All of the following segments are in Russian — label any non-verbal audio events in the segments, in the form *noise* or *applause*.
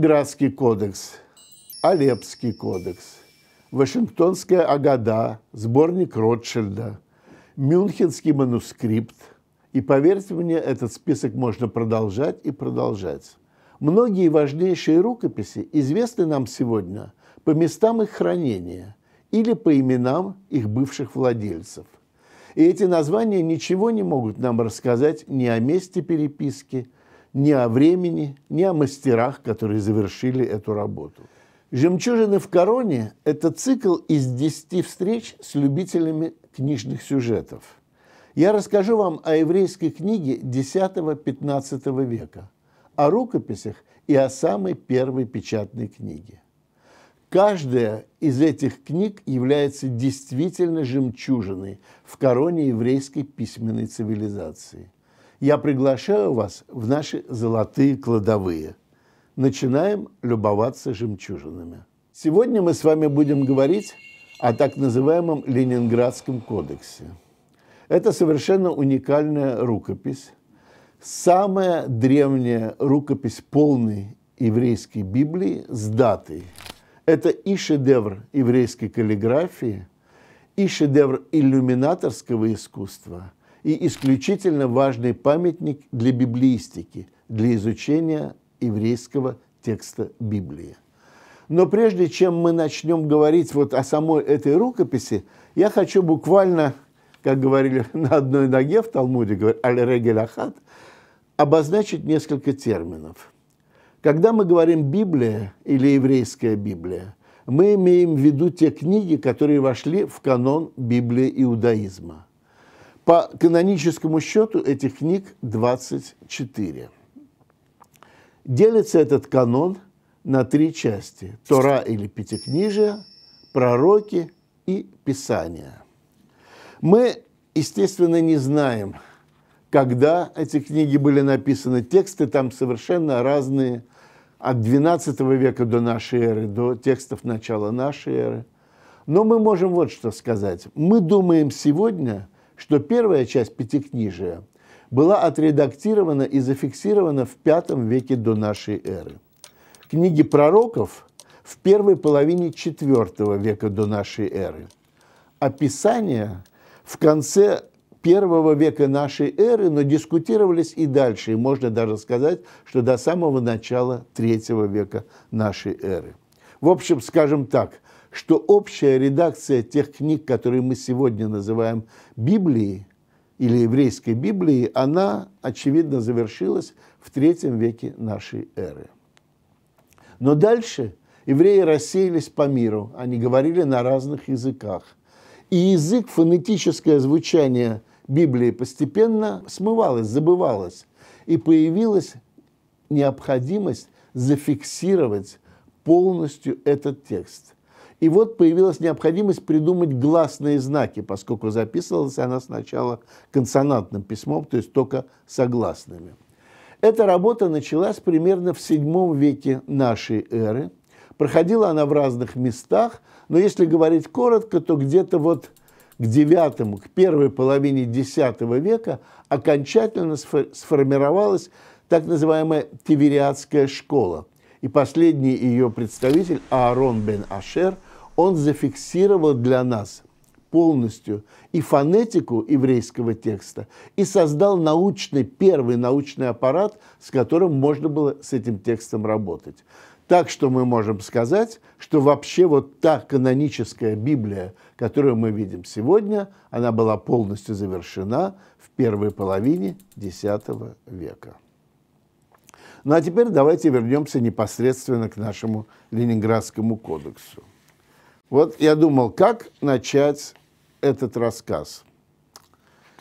Ленинградский кодекс, Алепский кодекс, Вашингтонская Агада, сборник Ротшильда, Мюнхенский манускрипт. И поверьте мне, этот список можно продолжать и продолжать. Многие важнейшие рукописи известны нам сегодня по местам их хранения или по именам их бывших владельцев. И эти названия ничего не могут нам рассказать ни о месте переписки, ни о времени, ни о мастерах, которые завершили эту работу. «Жемчужины в короне» – это цикл из 10 встреч с любителями книжных сюжетов. Я расскажу вам о еврейской книге X-XV века, о рукописях и о самой первой печатной книге. Каждая из этих книг является действительно жемчужиной в короне еврейской письменной цивилизации – я приглашаю вас в наши золотые кладовые. Начинаем любоваться жемчужинами. Сегодня мы с вами будем говорить о так называемом Ленинградском кодексе. Это совершенно уникальная рукопись, самая древняя рукопись полной еврейской Библии с датой. Это и шедевр еврейской каллиграфии, и шедевр иллюминаторского искусства – и исключительно важный памятник для библиистики, для изучения еврейского текста Библии. Но прежде чем мы начнем говорить вот о самой этой рукописи, я хочу буквально, как говорили *laughs* на одной ноге в Талмуде, аль-регель ахат, обозначить несколько терминов. Когда мы говорим «Библия» или «Еврейская Библия», мы имеем в виду те книги, которые вошли в канон Библии иудаизма. По каноническому счету этих книг 24. Делится этот канон на три части – Тора или пятикнижия, Пророки и Писания. Мы, естественно, не знаем, когда эти книги были написаны. Тексты там совершенно разные, от 12 века до нашей эры, до текстов начала нашей эры. Но мы можем вот что сказать. Мы думаем сегодня – что первая часть Пятикнижия была отредактирована и зафиксирована в V веке до нашей эры. Книги пророков в первой половине IV века до нашей эры. Описания в конце первого века нашей эры, но дискутировались и дальше, и можно даже сказать, что до самого начала третьего века нашей эры. В общем, скажем так, что общая редакция тех книг, которые мы сегодня называем Библией или еврейской Библией, она, очевидно, завершилась в третьем веке нашей эры. Но дальше евреи рассеялись по миру, они говорили на разных языках. И язык, фонетическое звучание Библии постепенно смывалось, забывалось. И появилась необходимость зафиксировать полностью этот текст – и вот появилась необходимость придумать гласные знаки, поскольку записывалась она сначала консонантным письмом, то есть только согласными. Эта работа началась примерно в VII веке нашей эры. Проходила она в разных местах, но если говорить коротко, то где-то вот к девятому, к первой половине X века окончательно сформировалась так называемая Тивериадская школа. И последний ее представитель Аарон бен Ашер – он зафиксировал для нас полностью и фонетику еврейского текста, и создал научный, первый научный аппарат, с которым можно было с этим текстом работать. Так что мы можем сказать, что вообще вот та каноническая Библия, которую мы видим сегодня, она была полностью завершена в первой половине X века. Ну а теперь давайте вернемся непосредственно к нашему Ленинградскому кодексу. Вот я думал, как начать этот рассказ.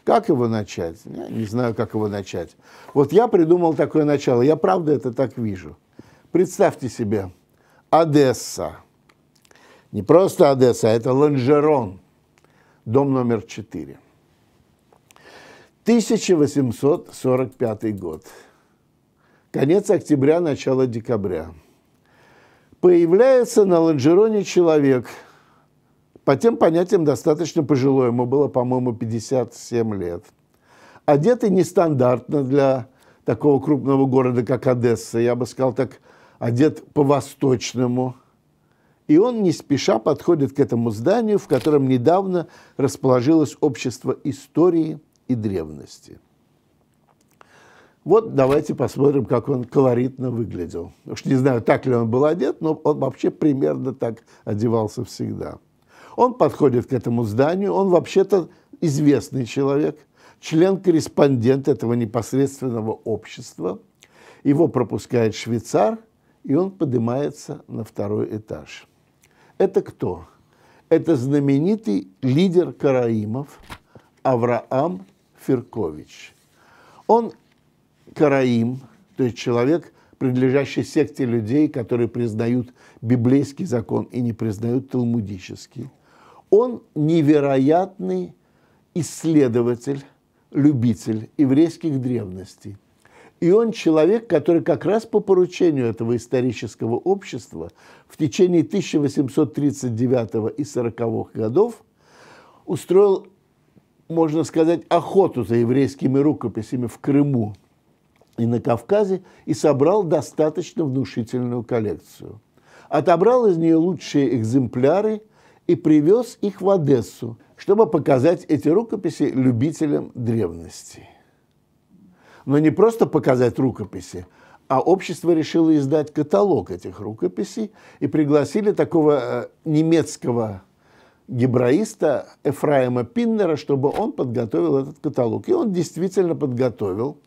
Как его начать? Я не знаю, как его начать. Вот я придумал такое начало. Я правда это так вижу. Представьте себе, Одесса. Не просто Одесса, а это Ланжерон, дом номер 4. 1845 год. Конец октября, начало декабря появляется на лонжероне человек, по тем понятиям достаточно пожилой, ему было, по-моему, 57 лет, одетый нестандартно для такого крупного города, как Одесса, я бы сказал так, одет по-восточному. И он не спеша подходит к этому зданию, в котором недавно расположилось общество истории и древности – вот давайте посмотрим, как он колоритно выглядел. Уж не знаю, так ли он был одет, но он вообще примерно так одевался всегда. Он подходит к этому зданию, он вообще-то известный человек, член-корреспондент этого непосредственного общества. Его пропускает швейцар, и он поднимается на второй этаж. Это кто? Это знаменитый лидер караимов Авраам Феркович. Он караим, то есть человек, принадлежащий секте людей, которые признают библейский закон и не признают талмудический, он невероятный исследователь, любитель еврейских древностей. И он человек, который как раз по поручению этого исторического общества в течение 1839 и 40 годов устроил, можно сказать, охоту за еврейскими рукописями в Крыму – и на Кавказе и собрал достаточно внушительную коллекцию. Отобрал из нее лучшие экземпляры и привез их в Одессу, чтобы показать эти рукописи любителям древности. Но не просто показать рукописи, а общество решило издать каталог этих рукописей и пригласили такого э, немецкого гебраиста Эфраима Пиннера, чтобы он подготовил этот каталог. И он действительно подготовил.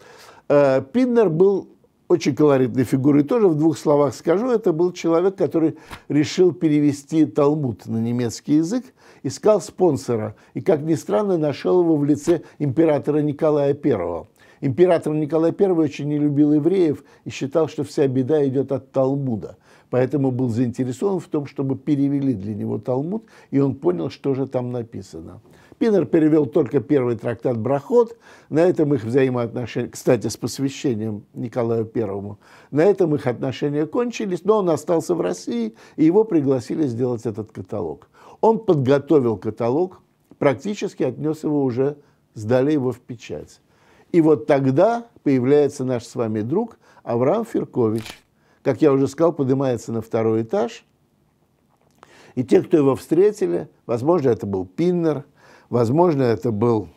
Э, Пиднер был очень колоритной фигурой. Тоже в двух словах скажу, это был человек, который решил перевести Талмуд на немецкий язык, искал спонсора и, как ни странно, нашел его в лице императора Николая I. Император Николай I очень не любил евреев и считал, что вся беда идет от Талмуда. Поэтому был заинтересован в том, чтобы перевели для него Талмуд, и он понял, что же там написано. Пинер перевел только первый трактат «Брахот». На этом их взаимоотношения, кстати, с посвящением Николаю Первому, на этом их отношения кончились, но он остался в России, и его пригласили сделать этот каталог. Он подготовил каталог, практически отнес его уже, сдали его в печать. И вот тогда появляется наш с вами друг Авраам Феркович. Как я уже сказал, поднимается на второй этаж. И те, кто его встретили, возможно, это был Пиннер – Возможно, это был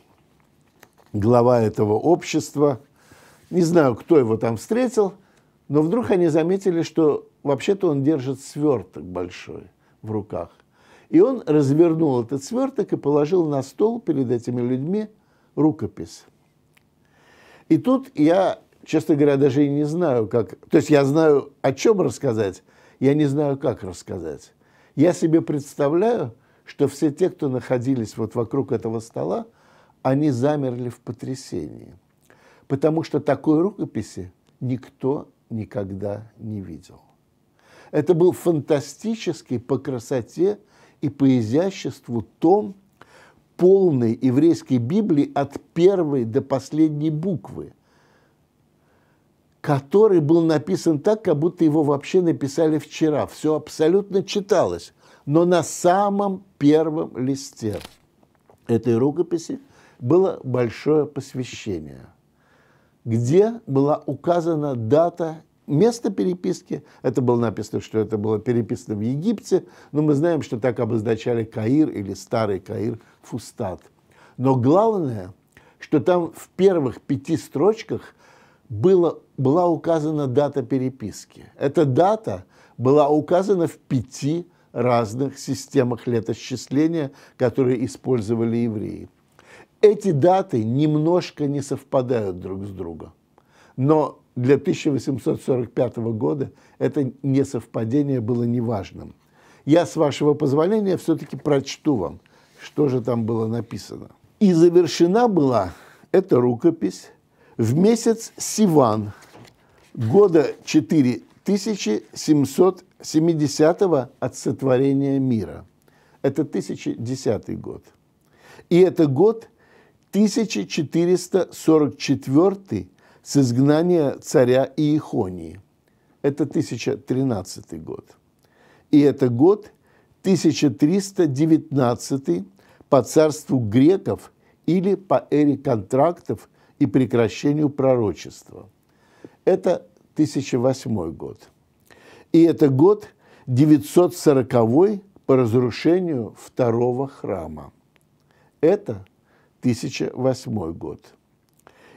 глава этого общества. Не знаю, кто его там встретил, но вдруг они заметили, что вообще-то он держит сверток большой в руках. И он развернул этот сверток и положил на стол перед этими людьми рукопись. И тут я, честно говоря, даже и не знаю, как... То есть я знаю, о чем рассказать, я не знаю, как рассказать. Я себе представляю, что все те, кто находились вот вокруг этого стола, они замерли в потрясении, потому что такой рукописи никто никогда не видел. Это был фантастический по красоте и по изяществу том полной еврейской Библии от первой до последней буквы, который был написан так, как будто его вообще написали вчера. Все абсолютно читалось – но на самом первом листе этой рукописи было большое посвящение, где была указана дата место переписки. Это было написано, что это было переписано в Египте, но мы знаем, что так обозначали Каир или старый Каир Фустат. Но главное, что там в первых пяти строчках было, была указана дата переписки. Эта дата была указана в пяти разных системах летосчисления, которые использовали евреи. Эти даты немножко не совпадают друг с другом, но для 1845 года это несовпадение было неважным. Я, с вашего позволения, все-таки прочту вам, что же там было написано. И завершена была эта рукопись в месяц Сиван года 4700 70-го от сотворения мира. Это 1010 год. И это год 1444 с изгнания царя Иехонии. Это 1013 год. И это год 1319 по царству греков или по эре контрактов и прекращению пророчества. Это 1008 год. И это год 940 по разрушению второго храма. Это 1008 год.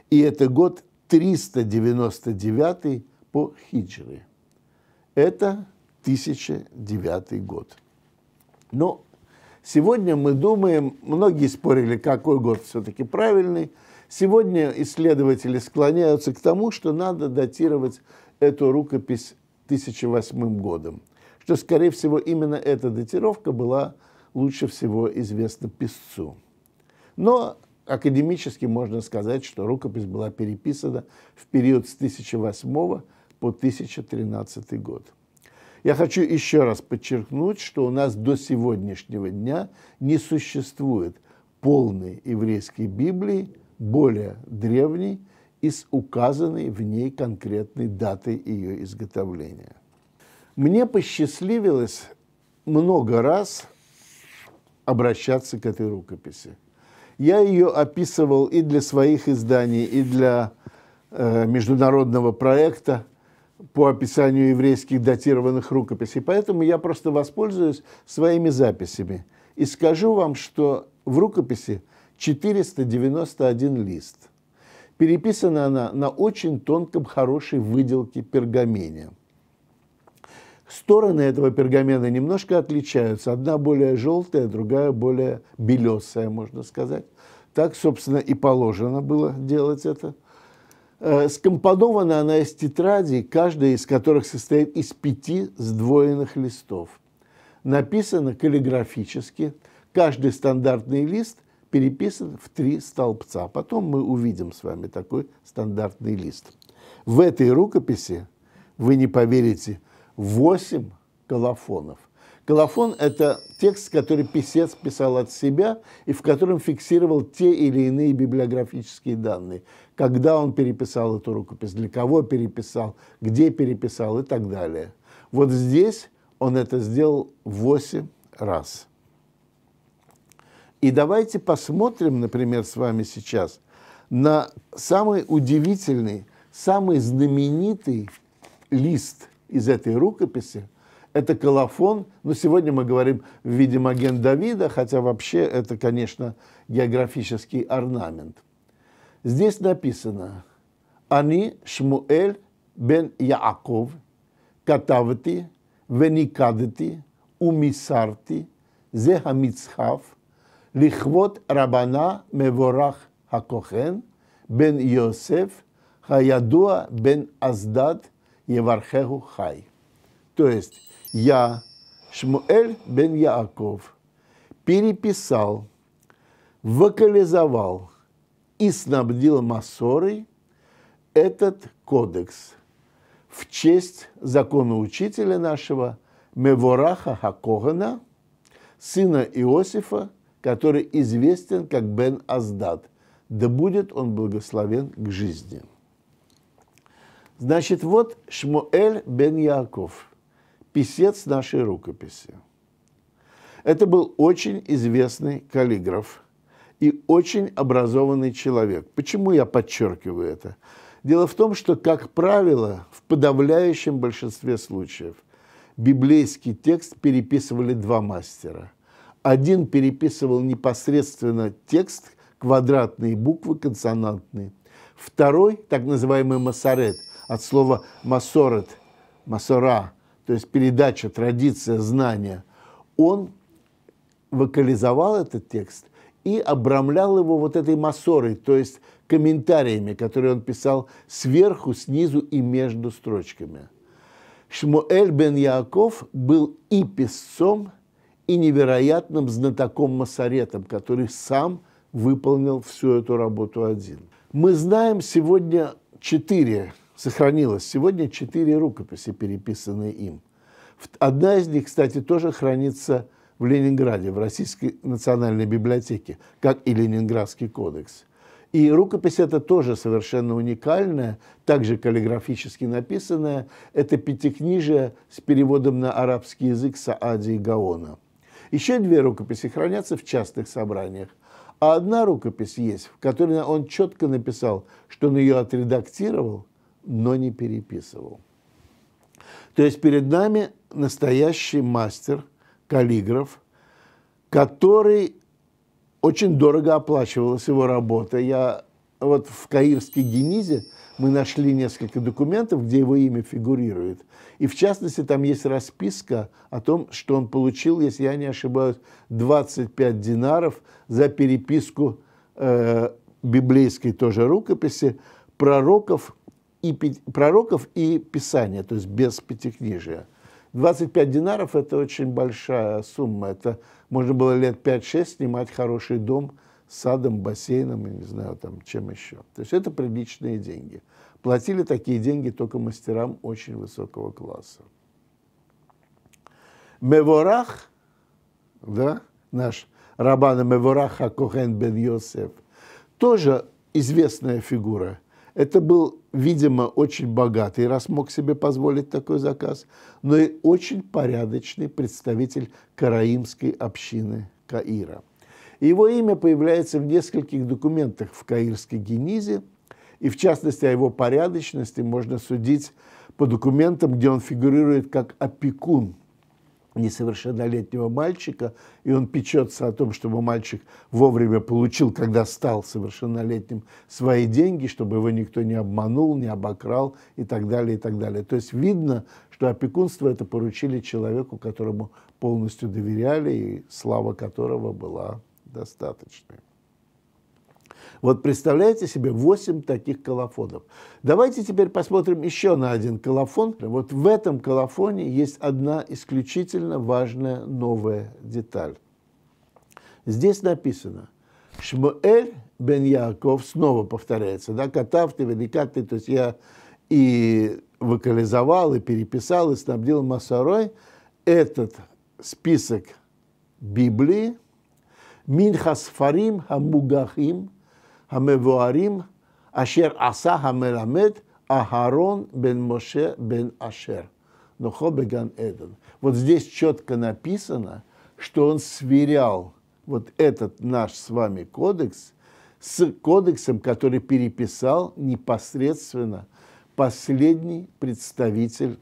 И это год 399 по хиджре. Это 1009 год. Но сегодня мы думаем, многие спорили, какой год все-таки правильный. Сегодня исследователи склоняются к тому, что надо датировать эту рукопись 2008 годом, что, скорее всего, именно эта датировка была лучше всего известна писцу. Но академически можно сказать, что рукопись была переписана в период с 1008 по 1013 год. Я хочу еще раз подчеркнуть, что у нас до сегодняшнего дня не существует полной еврейской Библии, более древней, из указанной в ней конкретной даты ее изготовления. Мне посчастливилось много раз обращаться к этой рукописи. Я ее описывал и для своих изданий, и для э, международного проекта по описанию еврейских датированных рукописей. Поэтому я просто воспользуюсь своими записями и скажу вам, что в рукописи 491 лист. Переписана она на очень тонком, хорошей выделке пергамене. Стороны этого пергамена немножко отличаются. Одна более желтая, другая более белесая, можно сказать. Так, собственно, и положено было делать это. Э, скомпонована она из тетрадей, каждая из которых состоит из пяти сдвоенных листов. Написано каллиграфически. Каждый стандартный лист – переписан в три столбца. Потом мы увидим с вами такой стандартный лист. В этой рукописи, вы не поверите, 8 колофонов. Колофон – это текст, который писец писал от себя и в котором фиксировал те или иные библиографические данные. Когда он переписал эту рукопись, для кого переписал, где переписал и так далее. Вот здесь он это сделал 8 раз. И давайте посмотрим, например, с вами сейчас на самый удивительный, самый знаменитый лист из этой рукописи. Это колофон, но сегодня мы говорим в виде маген Давида, хотя вообще это, конечно, географический орнамент. Здесь написано «Ани Шмуэль бен Яаков, катавти, веникадти, умисарти, зехамицхав – лихвот рабана меворах хакохен бен Йосеф хаядуа бен Аздат евархегу хай. То есть я, Шмуэль бен Яаков, переписал, вокализовал и снабдил Масорой этот кодекс в честь законоучителя нашего Мевораха Хакогана, сына Иосифа, который известен как Бен Аздад. Да будет он благословен к жизни. Значит, вот Шмуэль бен Яков, писец нашей рукописи. Это был очень известный каллиграф и очень образованный человек. Почему я подчеркиваю это? Дело в том, что, как правило, в подавляющем большинстве случаев библейский текст переписывали два мастера – один переписывал непосредственно текст, квадратные буквы, консонантные. Второй, так называемый масорет, от слова масорет, масора, то есть передача, традиция, знания, он вокализовал этот текст и обрамлял его вот этой масорой, то есть комментариями, которые он писал сверху, снизу и между строчками. Шмуэль бен Яаков был и песцом, и невероятным знатоком Масаретом, который сам выполнил всю эту работу один. Мы знаем сегодня четыре, сохранилось сегодня четыре рукописи, переписанные им. Одна из них, кстати, тоже хранится в Ленинграде, в Российской национальной библиотеке, как и Ленинградский кодекс. И рукопись это тоже совершенно уникальная, также каллиграфически написанная. Это пятикнижие с переводом на арабский язык Саади и Гаона – еще две рукописи хранятся в частных собраниях. А одна рукопись есть, в которой он четко написал, что он ее отредактировал, но не переписывал. То есть перед нами настоящий мастер, каллиграф, который очень дорого оплачивалась его работа. Я вот в Каирской Генизе – мы нашли несколько документов, где его имя фигурирует. И в частности, там есть расписка о том, что он получил, если я не ошибаюсь, 25 динаров за переписку э, библейской тоже рукописи пророков и, пророков и Писания, то есть без пятикнижия. 25 динаров – это очень большая сумма. Это можно было лет 5-6 снимать хороший дом – садом, бассейном, я не знаю, там, чем еще. То есть это приличные деньги. Платили такие деньги только мастерам очень высокого класса. Меворах, да, наш Рабан Мевораха Кохен бен Йосеф, тоже известная фигура. Это был, видимо, очень богатый, раз мог себе позволить такой заказ, но и очень порядочный представитель караимской общины Каира – его имя появляется в нескольких документах в Каирской Генизе, и в частности о его порядочности можно судить по документам, где он фигурирует как опекун несовершеннолетнего мальчика, и он печется о том, чтобы мальчик вовремя получил, когда стал совершеннолетним, свои деньги, чтобы его никто не обманул, не обокрал и так далее, и так далее. То есть видно, что опекунство это поручили человеку, которому полностью доверяли и слава которого была достаточные. Вот представляете себе 8 таких колофонов. Давайте теперь посмотрим еще на один колофон. Вот в этом колофоне есть одна исключительно важная новая деталь. Здесь написано «Шмуэль бен Яков» снова повторяется, да, «Катав ты, великат ты», то есть я и вокализовал, и переписал, и снабдил Масарой этот список Библии – Минхасфарим, хасфарим хамугахим хамевуарим ашер аса хамеламед Агарон бен Моше бен Ашер. Но Хобеган Эден. Вот здесь четко написано, что он сверял вот этот наш с вами кодекс с кодексом, который переписал непосредственно последний представитель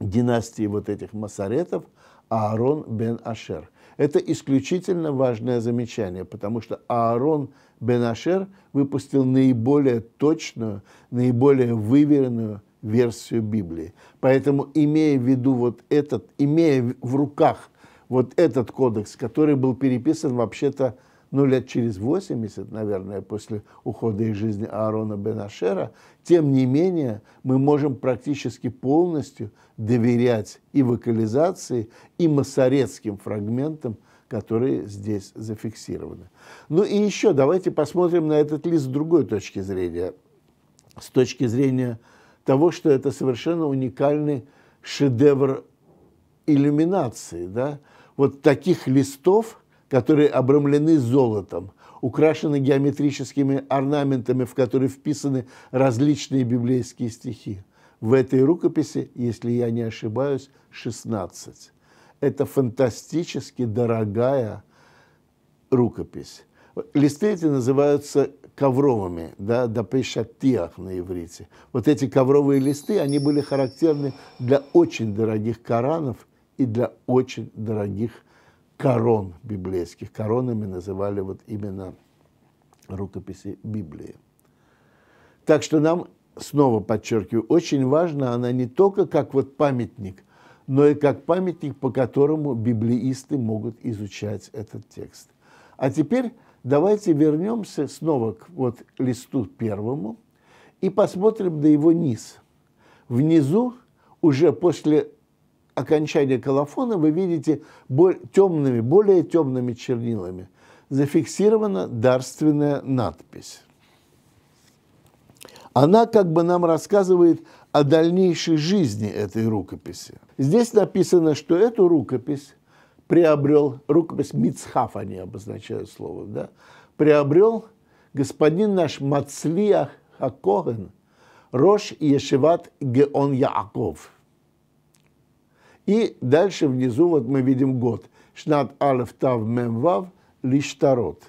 династии вот этих масаретов Аарон бен Ашер. Это исключительно важное замечание, потому что Аарон Бенашер выпустил наиболее точную, наиболее выверенную версию Библии. Поэтому, имея в виду вот этот, имея в руках вот этот кодекс, который был переписан вообще-то ну, лет через 80, наверное, после ухода из жизни Аарона Бенашера, тем не менее мы можем практически полностью доверять и вокализации, и масорецким фрагментам, которые здесь зафиксированы. Ну и еще давайте посмотрим на этот лист с другой точки зрения, с точки зрения того, что это совершенно уникальный шедевр иллюминации. Да? Вот таких листов – которые обрамлены золотом, украшены геометрическими орнаментами, в которые вписаны различные библейские стихи. В этой рукописи, если я не ошибаюсь, 16. Это фантастически дорогая рукопись. Листы эти называются ковровыми, да, дапешатиах на иврите. Вот эти ковровые листы, они были характерны для очень дорогих Коранов и для очень дорогих корон библейских. Коронами называли вот именно рукописи Библии. Так что нам, снова подчеркиваю, очень важно она не только как вот памятник, но и как памятник, по которому библеисты могут изучать этот текст. А теперь давайте вернемся снова к вот листу первому и посмотрим на его низ. Внизу уже после окончание колофона вы видите темными, более темными чернилами. Зафиксирована дарственная надпись. Она как бы нам рассказывает о дальнейшей жизни этой рукописи. Здесь написано, что эту рукопись приобрел, рукопись Мицхаф, они обозначают слово, да, приобрел господин наш Мацлиях Хакоган, Рош Ешеват Геон Яаков – и дальше внизу вот мы видим год. Шнат Алеф Тав Мем Вав Лиштарот.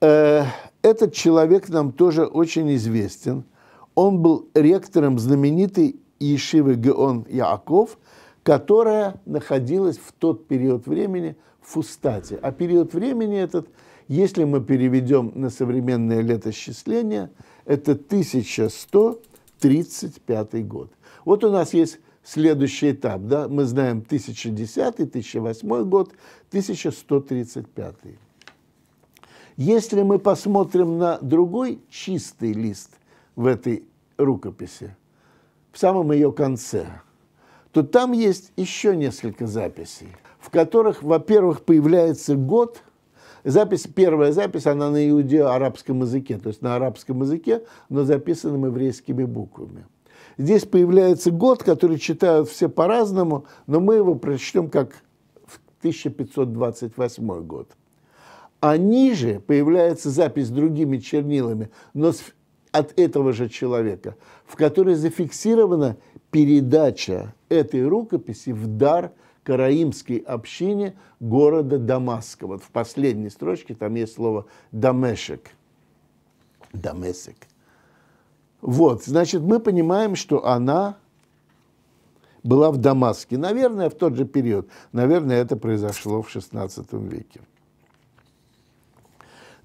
Э, этот человек нам тоже очень известен. Он был ректором знаменитой Ешивы Геон Яаков, которая находилась в тот период времени в Фустате. А период времени этот, если мы переведем на современное летосчисление, это 1135 год. Вот у нас есть следующий этап. Да? Мы знаем 1010, 1008 год, 1135. Если мы посмотрим на другой чистый лист в этой рукописи, в самом ее конце, то там есть еще несколько записей, в которых, во-первых, появляется год, запись, первая запись, она на иудео-арабском языке, то есть на арабском языке, но записана еврейскими буквами. Здесь появляется год, который читают все по-разному, но мы его прочтем как 1528 год. А ниже появляется запись другими чернилами, но от этого же человека, в которой зафиксирована передача этой рукописи в дар караимской общине города Дамаска. Вот в последней строчке там есть слово «дамешек». «Дамесек». Вот, значит, мы понимаем, что она была в Дамаске, наверное, в тот же период. Наверное, это произошло в XVI веке.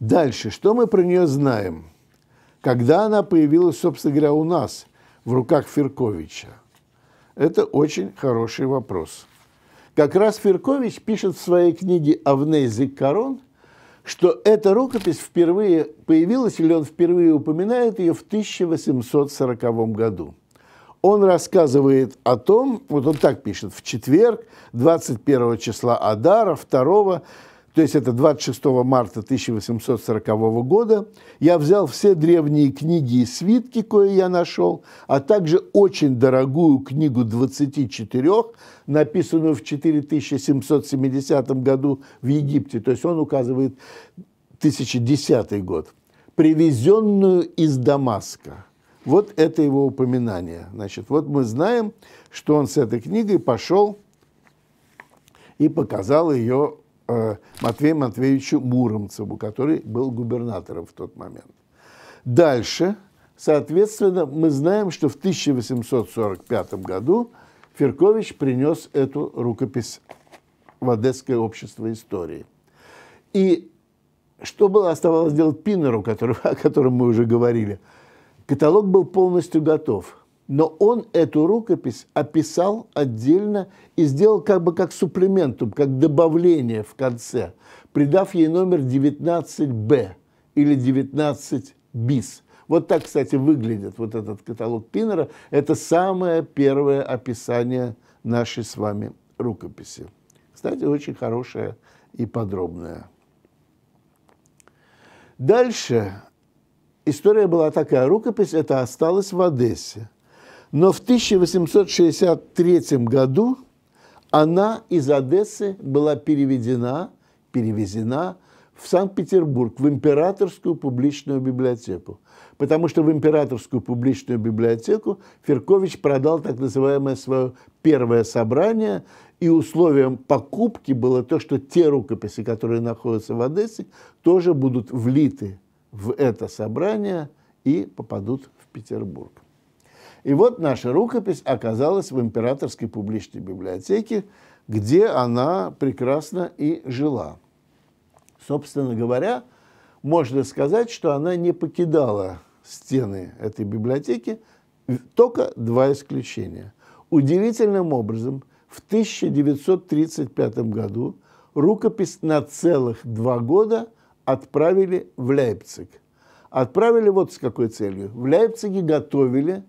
Дальше, что мы про нее знаем? Когда она появилась, собственно говоря, у нас, в руках Ферковича? Это очень хороший вопрос. Как раз Феркович пишет в своей книге «Авнезик Корон», что эта рукопись впервые появилась, или он впервые упоминает ее в 1840 году. Он рассказывает о том, вот он так пишет, в четверг, 21 числа Адара, 2 то есть это 26 марта 1840 года, я взял все древние книги и свитки, кое я нашел, а также очень дорогую книгу 24, написанную в 4770 году в Египте, то есть он указывает 1010 год, привезенную из Дамаска. Вот это его упоминание. Значит, вот мы знаем, что он с этой книгой пошел и показал ее Э, Матвею Матвеевичу Муромцеву, который был губернатором в тот момент. Дальше, соответственно, мы знаем, что в 1845 году Феркович принес эту рукопись в Одесское общество истории. И что было оставалось делать Пинеру, который, *laughs* о котором мы уже говорили? Каталог был полностью готов но он эту рукопись описал отдельно и сделал как бы как суплементум, как добавление в конце, придав ей номер 19Б или 19 бис. Вот так, кстати, выглядит вот этот каталог Пинера. Это самое первое описание нашей с вами рукописи. Кстати, очень хорошее и подробное. Дальше история была такая. Рукопись это осталась в Одессе. Но в 1863 году она из Одессы была переведена, перевезена в Санкт-Петербург, в Императорскую публичную библиотеку. Потому что в Императорскую публичную библиотеку Феркович продал так называемое свое первое собрание, и условием покупки было то, что те рукописи, которые находятся в Одессе, тоже будут влиты в это собрание и попадут в Петербург. И вот наша рукопись оказалась в императорской публичной библиотеке, где она прекрасно и жила. Собственно говоря, можно сказать, что она не покидала стены этой библиотеки, только два исключения. Удивительным образом в 1935 году рукопись на целых два года отправили в Лейпциг. Отправили вот с какой целью. В Лейпциге готовили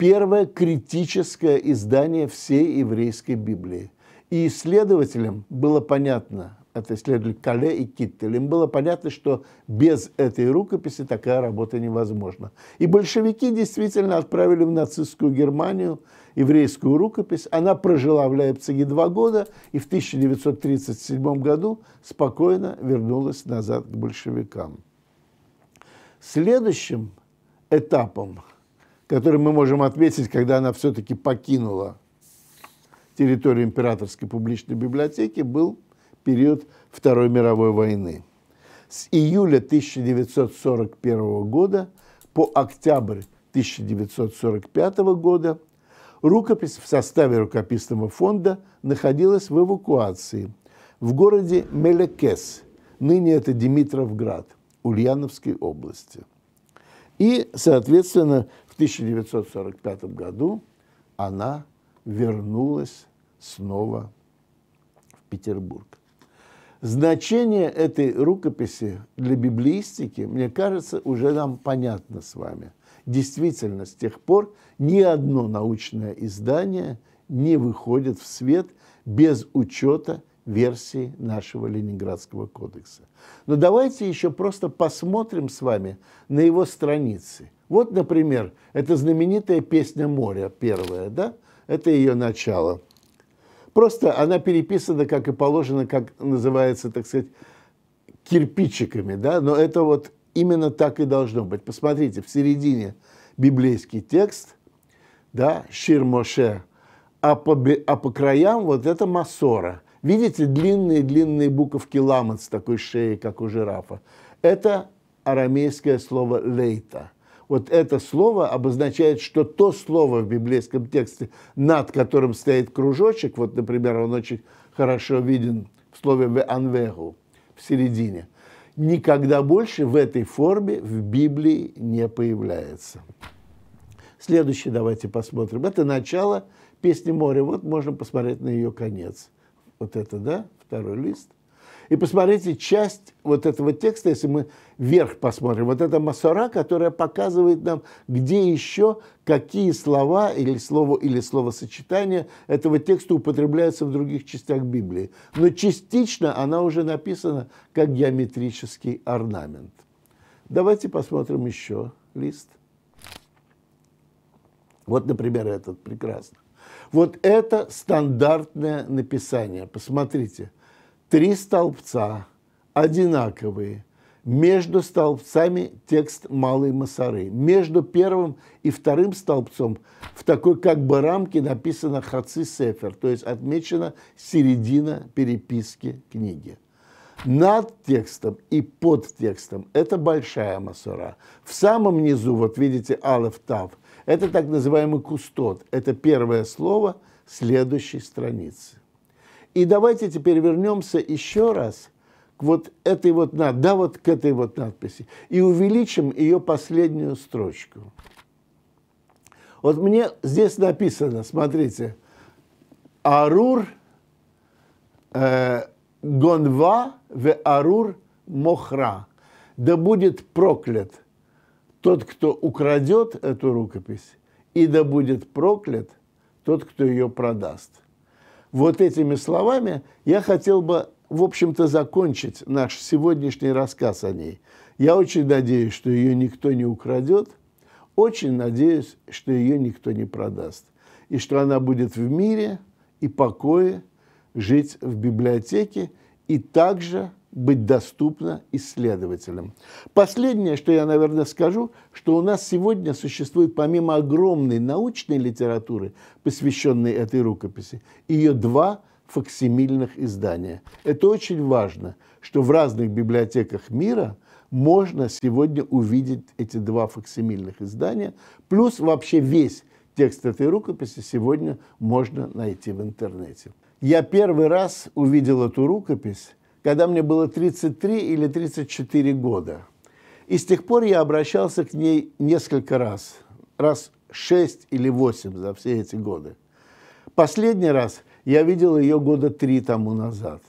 первое критическое издание всей еврейской Библии. И исследователям было понятно, это исследовали Кале и Киттель, им было понятно, что без этой рукописи такая работа невозможна. И большевики действительно отправили в нацистскую Германию еврейскую рукопись. Она прожила в Лейпциге два года и в 1937 году спокойно вернулась назад к большевикам. Следующим этапом – который мы можем отметить, когда она все-таки покинула территорию Императорской публичной библиотеки, был период Второй мировой войны. С июля 1941 года по октябрь 1945 года рукопись в составе рукописного фонда находилась в эвакуации в городе Мелекес, ныне это Димитровград, Ульяновской области. И, соответственно, 1945 году она вернулась снова в Петербург. Значение этой рукописи для библиистики, мне кажется, уже нам понятно с вами. Действительно, с тех пор ни одно научное издание не выходит в свет без учета версии нашего Ленинградского кодекса. Но давайте еще просто посмотрим с вами на его страницы – вот, например, это знаменитая песня моря первая, да? Это ее начало. Просто она переписана, как и положено, как называется, так сказать, кирпичиками, да? Но это вот именно так и должно быть. Посмотрите, в середине библейский текст, да, ширмоше, а по, а по краям вот это «Масора». Видите, длинные-длинные буковки ламот с такой шеей, как у жирафа. Это арамейское слово «лейта» вот это слово обозначает, что то слово в библейском тексте, над которым стоит кружочек, вот, например, он очень хорошо виден в слове «анвегу», в середине, никогда больше в этой форме в Библии не появляется. Следующий давайте посмотрим. Это начало песни «Море». Вот можно посмотреть на ее конец. Вот это, да, второй лист – и посмотрите, часть вот этого текста, если мы вверх посмотрим, вот эта Масора, которая показывает нам, где еще, какие слова или слово или словосочетание этого текста употребляются в других частях Библии. Но частично она уже написана как геометрический орнамент. Давайте посмотрим еще лист. Вот, например, этот прекрасно. Вот это стандартное написание. Посмотрите – Три столбца одинаковые. Между столбцами текст малой масоры. Между первым и вторым столбцом в такой как бы рамке написано хаци сефер, то есть отмечена середина переписки книги над текстом и под текстом – это большая масора. В самом низу, вот видите, алеф тав – это так называемый кустот, это первое слово следующей страницы. И давайте теперь вернемся еще раз к вот этой вот, да, вот к этой вот надписи и увеличим ее последнюю строчку. Вот мне здесь написано, смотрите, Арур э, Гонва в Арур Мохра. Да будет проклят тот, кто украдет эту рукопись, и да будет проклят тот, кто ее продаст. Вот этими словами я хотел бы, в общем-то, закончить наш сегодняшний рассказ о ней. Я очень надеюсь, что ее никто не украдет, очень надеюсь, что ее никто не продаст, и что она будет в мире и покое жить в библиотеке и также быть доступна исследователям. Последнее, что я, наверное, скажу, что у нас сегодня существует помимо огромной научной литературы, посвященной этой рукописи, ее два факсимильных издания. Это очень важно, что в разных библиотеках мира можно сегодня увидеть эти два факсимильных издания, плюс вообще весь текст этой рукописи сегодня можно найти в интернете. Я первый раз увидел эту рукопись когда мне было 33 или 34 года. И с тех пор я обращался к ней несколько раз, раз 6 или 8 за все эти годы. Последний раз я видел ее года три тому назад.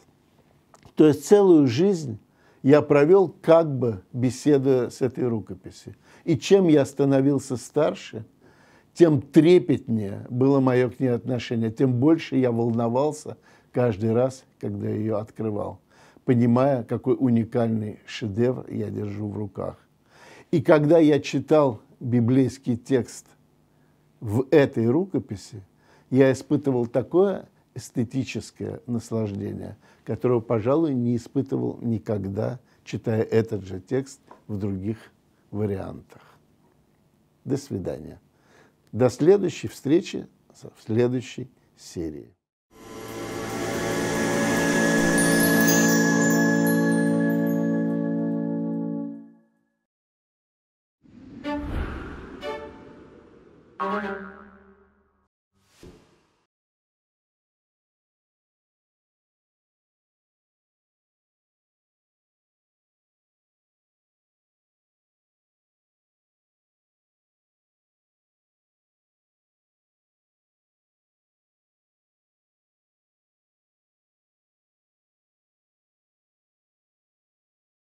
То есть целую жизнь я провел как бы беседуя с этой рукописью. И чем я становился старше, тем трепетнее было мое к ней отношение, тем больше я волновался каждый раз, когда ее открывал понимая, какой уникальный шедевр я держу в руках. И когда я читал библейский текст в этой рукописи, я испытывал такое эстетическое наслаждение, которого, пожалуй, не испытывал никогда, читая этот же текст в других вариантах. До свидания. До следующей встречи в следующей серии.